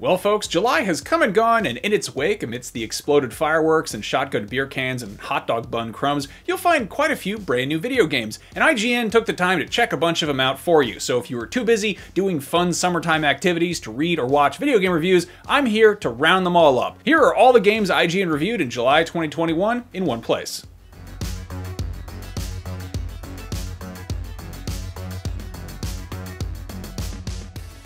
Well, folks, July has come and gone, and in its wake, amidst the exploded fireworks and shotgun beer cans and hot dog bun crumbs, you'll find quite a few brand new video games, and IGN took the time to check a bunch of them out for you. So if you were too busy doing fun summertime activities to read or watch video game reviews, I'm here to round them all up. Here are all the games IGN reviewed in July 2021 in one place.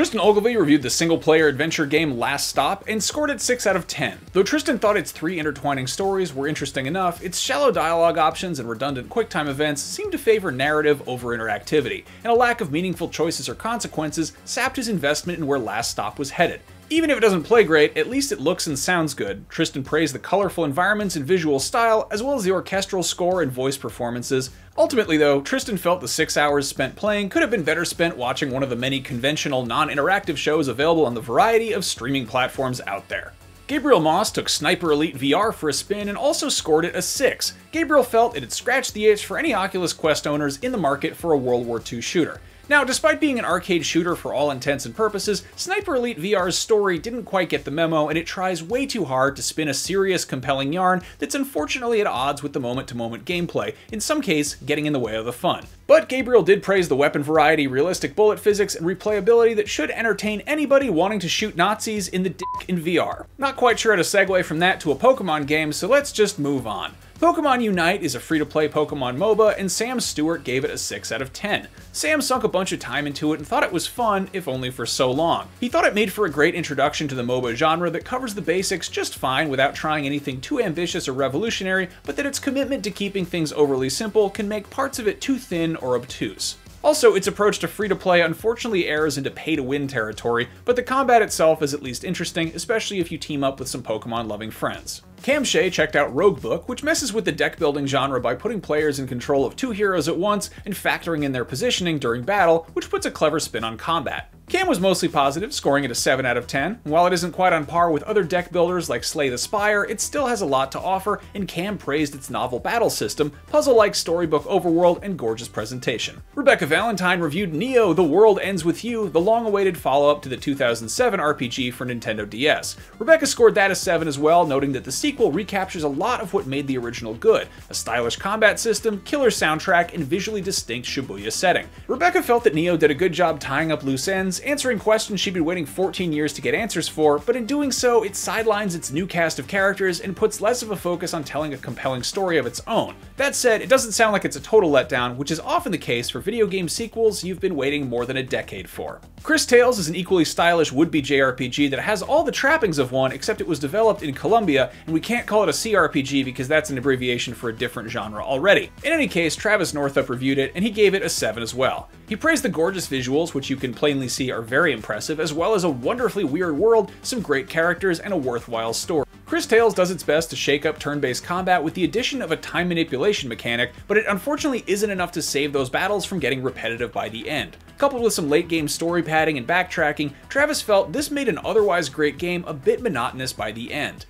Tristan Ogilvie reviewed the single-player adventure game Last Stop and scored it 6 out of 10. Though Tristan thought its three intertwining stories were interesting enough, its shallow dialogue options and redundant QuickTime events seemed to favor narrative over interactivity, and a lack of meaningful choices or consequences sapped his investment in where Last Stop was headed. Even if it doesn't play great, at least it looks and sounds good. Tristan praised the colorful environments and visual style, as well as the orchestral score and voice performances. Ultimately though, Tristan felt the six hours spent playing could have been better spent watching one of the many conventional, non-interactive shows available on the variety of streaming platforms out there. Gabriel Moss took Sniper Elite VR for a spin and also scored it a 6. Gabriel felt it had scratched the itch for any Oculus Quest owners in the market for a World War II shooter. Now, despite being an arcade shooter for all intents and purposes, Sniper Elite VR's story didn't quite get the memo, and it tries way too hard to spin a serious, compelling yarn that's unfortunately at odds with the moment-to-moment gameplay, in some case, getting in the way of the fun. But Gabriel did praise the weapon variety, realistic bullet physics, and replayability that should entertain anybody wanting to shoot Nazis in the dick in VR. Not quite sure how to segue from that to a Pokemon game, so let's just move on. Pokemon Unite is a free-to-play Pokemon MOBA, and Sam Stewart gave it a 6 out of 10. Sam sunk a bunch of time into it and thought it was fun, if only for so long. He thought it made for a great introduction to the MOBA genre that covers the basics just fine without trying anything too ambitious or revolutionary, but that its commitment to keeping things overly simple can make parts of it too thin or obtuse. Also, its approach to free-to-play unfortunately errs into pay-to-win territory, but the combat itself is at least interesting, especially if you team up with some Pokemon-loving friends. Cam Shea checked out Roguebook, which messes with the deck building genre by putting players in control of two heroes at once and factoring in their positioning during battle, which puts a clever spin on combat. Cam was mostly positive, scoring it a 7 out of 10. While it isn't quite on par with other deck builders like Slay the Spire, it still has a lot to offer, and Cam praised its novel battle system, puzzle-like storybook overworld, and gorgeous presentation. Rebecca Valentine reviewed Neo The World Ends With You, the long-awaited follow-up to the 2007 RPG for Nintendo DS. Rebecca scored that a 7 as well, noting that the sequel recaptures a lot of what made the original good, a stylish combat system, killer soundtrack, and visually distinct Shibuya setting. Rebecca felt that Neo did a good job tying up loose ends, answering questions she'd been waiting 14 years to get answers for, but in doing so, it sidelines its new cast of characters and puts less of a focus on telling a compelling story of its own. That said, it doesn't sound like it's a total letdown, which is often the case for video game sequels you've been waiting more than a decade for. Chris Tales is an equally stylish would-be JRPG that has all the trappings of one, except it was developed in Colombia, and we can't call it a CRPG because that's an abbreviation for a different genre already. In any case, Travis Northup reviewed it, and he gave it a 7 as well. He praised the gorgeous visuals, which you can plainly see are very impressive, as well as a wonderfully weird world, some great characters, and a worthwhile story. Chris Tales does its best to shake up turn-based combat with the addition of a time manipulation mechanic, but it unfortunately isn't enough to save those battles from getting repetitive by the end. Coupled with some late-game story padding and backtracking, Travis felt this made an otherwise great game a bit monotonous by the end.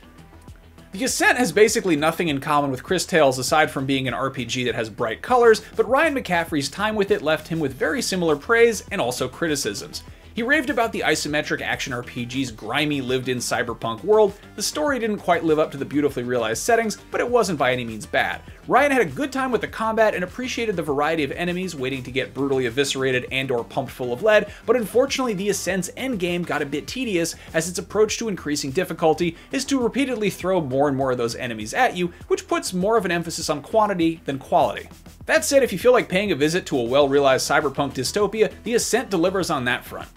The Ascent has basically nothing in common with Chris Tales aside from being an RPG that has bright colors, but Ryan McCaffrey's time with it left him with very similar praise and also criticisms. He raved about the isometric action RPG's grimy lived-in cyberpunk world. The story didn't quite live up to the beautifully realized settings, but it wasn't by any means bad. Ryan had a good time with the combat and appreciated the variety of enemies waiting to get brutally eviscerated and or pumped full of lead, but unfortunately the Ascent's endgame got a bit tedious as its approach to increasing difficulty is to repeatedly throw more and more of those enemies at you, which puts more of an emphasis on quantity than quality. That said, if you feel like paying a visit to a well-realized cyberpunk dystopia, the Ascent delivers on that front.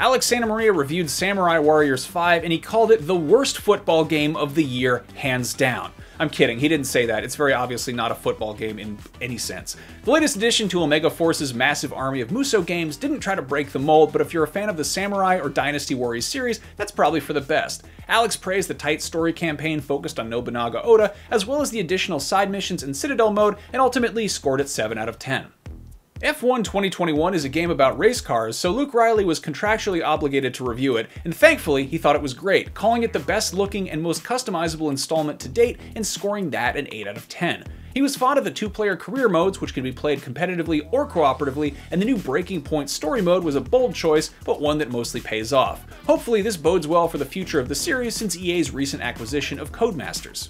Alex Santa Maria reviewed Samurai Warriors 5 and he called it the worst football game of the year, hands down. I'm kidding, he didn't say that. It's very obviously not a football game in any sense. The latest addition to Omega Force's massive army of Muso games didn't try to break the mold, but if you're a fan of the Samurai or Dynasty Warriors series, that's probably for the best. Alex praised the tight story campaign focused on Nobunaga Oda, as well as the additional side missions in Citadel mode, and ultimately scored it 7 out of 10. F1 2021 is a game about race cars, so Luke Riley was contractually obligated to review it, and thankfully, he thought it was great, calling it the best looking and most customizable installment to date and scoring that an 8 out of 10. He was fond of the two-player career modes, which can be played competitively or cooperatively, and the new Breaking Point story mode was a bold choice, but one that mostly pays off. Hopefully this bodes well for the future of the series since EA's recent acquisition of Codemasters.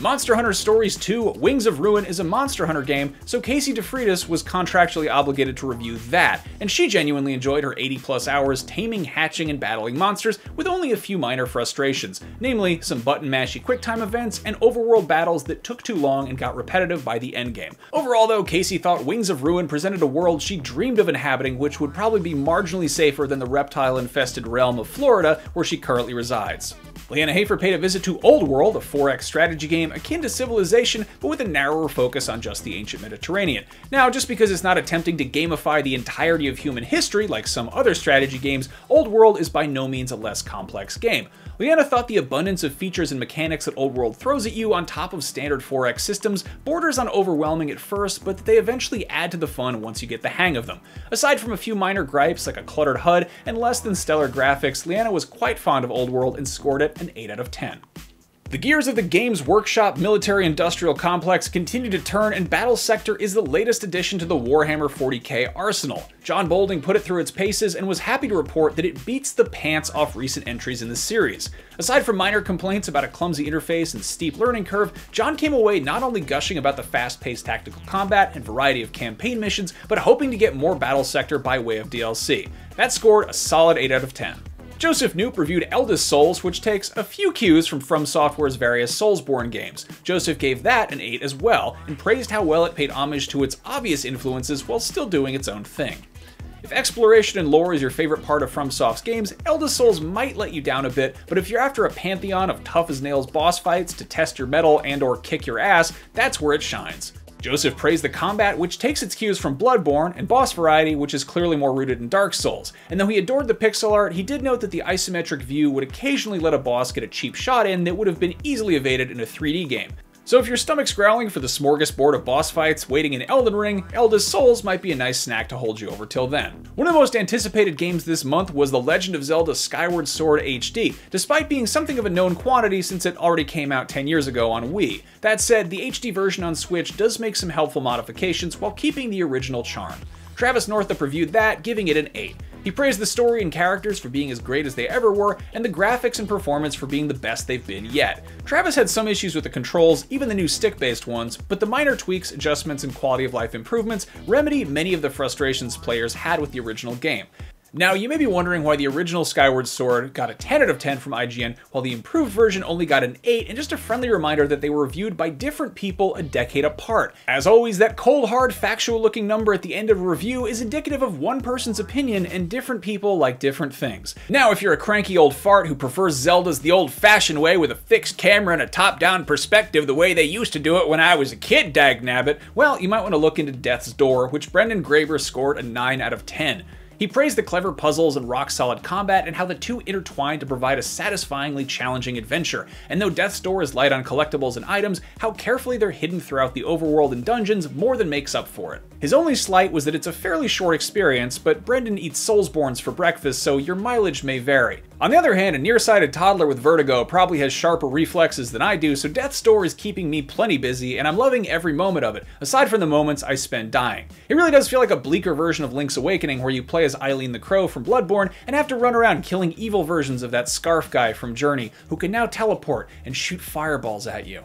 Monster Hunter Stories 2 Wings of Ruin is a Monster Hunter game, so Casey DeFritis was contractually obligated to review that, and she genuinely enjoyed her 80 plus hours taming, hatching, and battling monsters with only a few minor frustrations, namely some button mashy quicktime events and overworld battles that took too long and got repetitive by the endgame. Overall though, Casey thought Wings of Ruin presented a world she dreamed of inhabiting which would probably be marginally safer than the reptile-infested realm of Florida where she currently resides. Leanna Hafer paid a visit to Old World, a 4X strategy game akin to Civilization, but with a narrower focus on just the ancient Mediterranean. Now, just because it's not attempting to gamify the entirety of human history like some other strategy games, Old World is by no means a less complex game. Leanna thought the abundance of features and mechanics that Old World throws at you on top of standard 4X systems borders on overwhelming at first, but they eventually add to the fun once you get the hang of them. Aside from a few minor gripes like a cluttered HUD and less than stellar graphics, Leanna was quite fond of Old World and scored it an 8 out of 10. The gears of the game's workshop military industrial complex continue to turn, and Battle Sector is the latest addition to the Warhammer 40k arsenal. John Bolding put it through its paces and was happy to report that it beats the pants off recent entries in the series. Aside from minor complaints about a clumsy interface and steep learning curve, John came away not only gushing about the fast paced tactical combat and variety of campaign missions, but hoping to get more Battle Sector by way of DLC. That scored a solid 8 out of 10. Joseph Noop reviewed Eldest Souls, which takes a few cues from From Software's various Soulsborne games. Joseph gave that an 8 as well, and praised how well it paid homage to its obvious influences while still doing its own thing. If exploration and lore is your favorite part of FromSoft's games, Eldest Souls might let you down a bit, but if you're after a pantheon of tough-as-nails boss fights to test your metal and or kick your ass, that's where it shines. Joseph praised the combat, which takes its cues from Bloodborne, and boss variety, which is clearly more rooted in Dark Souls. And though he adored the pixel art, he did note that the isometric view would occasionally let a boss get a cheap shot in that would have been easily evaded in a 3D game. So if your stomach's growling for the smorgasbord of boss fights waiting in Elden Ring, Elda's Souls might be a nice snack to hold you over till then. One of the most anticipated games this month was The Legend of Zelda Skyward Sword HD, despite being something of a known quantity since it already came out 10 years ago on Wii. That said, the HD version on Switch does make some helpful modifications while keeping the original charm. Travis Northup reviewed that, giving it an 8. He praised the story and characters for being as great as they ever were, and the graphics and performance for being the best they've been yet. Travis had some issues with the controls, even the new stick-based ones, but the minor tweaks, adjustments, and quality of life improvements remedy many of the frustrations players had with the original game. Now, you may be wondering why the original Skyward Sword got a 10 out of 10 from IGN, while the improved version only got an 8, and just a friendly reminder that they were reviewed by different people a decade apart. As always, that cold, hard, factual looking number at the end of a review is indicative of one person's opinion, and different people like different things. Now, if you're a cranky old fart who prefers Zelda's the old fashioned way with a fixed camera and a top down perspective the way they used to do it when I was a kid, dagnabbit! well, you might want to look into Death's Door, which Brendan Graber scored a 9 out of 10. He praised the clever puzzles and rock solid combat and how the two intertwine to provide a satisfyingly challenging adventure. And though Death's Door is light on collectibles and items, how carefully they're hidden throughout the overworld and dungeons more than makes up for it. His only slight was that it's a fairly short experience, but Brendan eats Soulsborns for breakfast, so your mileage may vary. On the other hand, a nearsighted toddler with vertigo probably has sharper reflexes than I do, so Death's Door is keeping me plenty busy, and I'm loving every moment of it, aside from the moments I spend dying. It really does feel like a bleaker version of Link's Awakening, where you play as Eileen the Crow from Bloodborne and have to run around killing evil versions of that scarf guy from Journey, who can now teleport and shoot fireballs at you.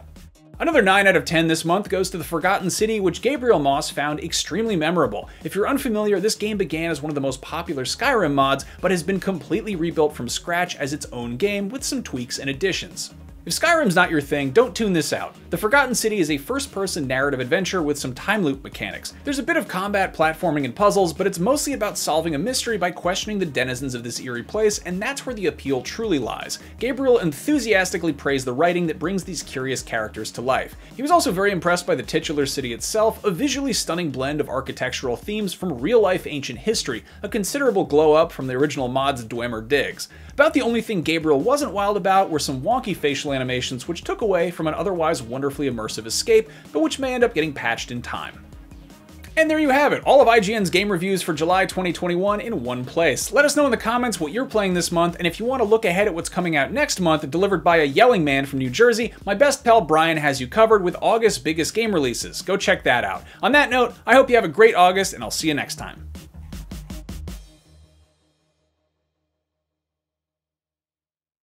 Another 9 out of 10 this month goes to The Forgotten City, which Gabriel Moss found extremely memorable. If you're unfamiliar, this game began as one of the most popular Skyrim mods, but has been completely rebuilt from scratch as its own game with some tweaks and additions. If Skyrim's not your thing, don't tune this out. The Forgotten City is a first-person narrative adventure with some time loop mechanics. There's a bit of combat, platforming, and puzzles, but it's mostly about solving a mystery by questioning the denizens of this eerie place, and that's where the appeal truly lies. Gabriel enthusiastically praised the writing that brings these curious characters to life. He was also very impressed by the titular city itself, a visually stunning blend of architectural themes from real-life ancient history, a considerable glow-up from the original mod's Dwemer digs. About the only thing Gabriel wasn't wild about were some wonky facial animations, which took away from an otherwise wonderfully immersive escape, but which may end up getting patched in time. And there you have it, all of IGN's game reviews for July 2021 in one place. Let us know in the comments what you're playing this month, and if you want to look ahead at what's coming out next month, delivered by a yelling man from New Jersey, my best pal Brian has you covered with August's biggest game releases. Go check that out. On that note, I hope you have a great August, and I'll see you next time.